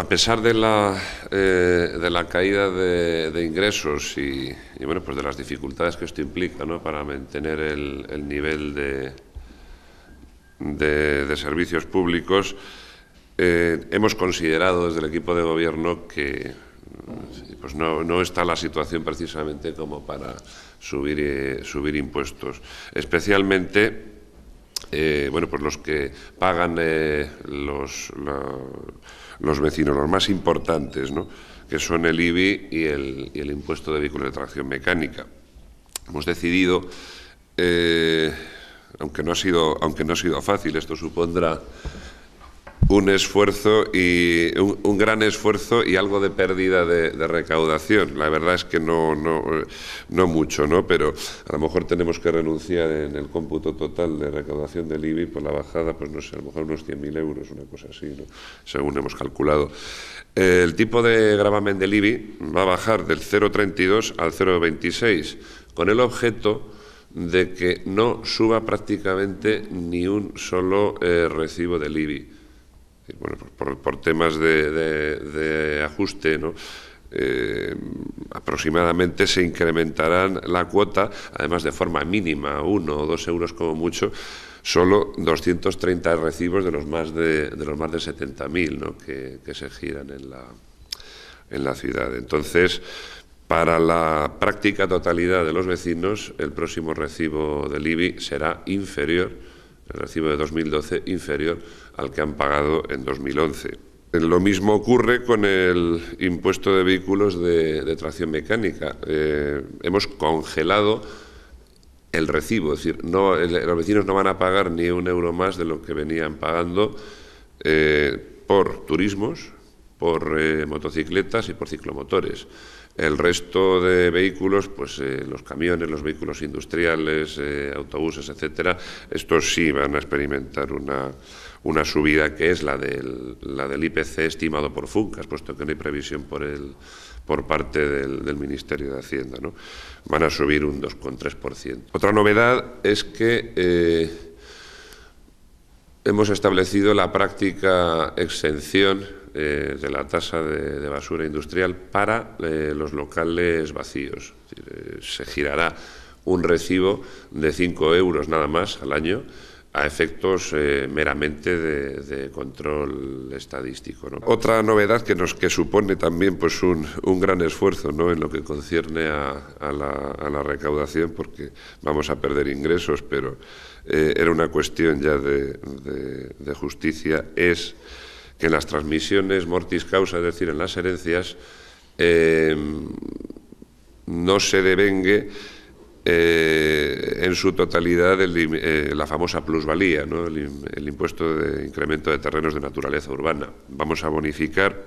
A pesar de la, eh, caída de, ingresos y, bueno, pues de las dificultades que esto implica ¿no? para mantener el, nivel de, de, servicios públicos, eh, hemos considerado desde el equipo de gobierno que mm, pues no, está la situación precisamente como para subir, eh, subir impuestos. Especialmente eh, bueno, pues los que pagan eh, los, los vecinos, los más importantes, ¿no? que son el IBI y el, el impuesto de vehículos de tracción mecánica. Hemos decidido, eh, aunque, no ha sido, aunque no ha sido fácil, esto supondrá un esfuerzo y un, gran esfuerzo y algo de pérdida de, recaudación. La verdad es que no, no, mucho, ¿no? Pero a lo mejor tenemos que renunciar en el cómputo total de recaudación del IBI por la bajada, pues no sé, a lo mejor unos 100.000 euros, una cosa así, según hemos calculado. El tipo de gravamen del IBI va a bajar del 0,32 al 0,26 con el objeto de que no suba prácticamente ni un solo eh, recibo del IBI por, temas de, ajuste, eh, aproximadamente se incrementarán la cuota, además de forma mínima, uno o dos euros como mucho, solo 230 recibos de los más de, los más de 70.000 que, se giran en la, en la ciudad. Entonces, para la práctica totalidad de los vecinos, el próximo recibo del IBI será inferior el recibo de 2012 inferior al que han pagado en 2011. Lo mismo ocurre con el impuesto de vehículos de, tracción mecánica. Eh, hemos congelado el recibo, es decir, no, los vecinos no van a pagar ni un euro más de lo que venían pagando eh, por turismos, por eh, motocicletas y por ciclomotores. El resto de vehículos, pues eh, los camiones, los vehículos industriales, eh, autobuses, etcétera, estos sí van a experimentar una, una subida que es la del, la del IPC estimado por FUNCAS, puesto que no hay previsión por el por parte del, del, Ministerio de Hacienda. ¿no? Van a subir un 2,3%. Otra novedad es que Hemos establecido la práctica exención eh, de la tasa de, basura industrial para eh, los locales vacíos. Eh, se girará un recibo de 5 euros nada más al año a efectos eh, meramente de, control estadístico. Otra novedad que nos que supone también pues un, gran esfuerzo ¿no? en lo que concierne a, la, recaudación, porque vamos a perder ingresos, pero eh, era una cuestión ya de, de, justicia, es que en las transmisiones mortis causa, es decir, en las herencias, eh, no se devengue eh, en su totalidad eh, la famosa plusvalía, el, impuesto de incremento de terrenos de naturaleza urbana. Vamos a bonificar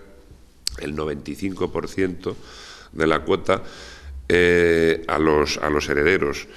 el 95% de la cuota eh, a, los, a los herederos.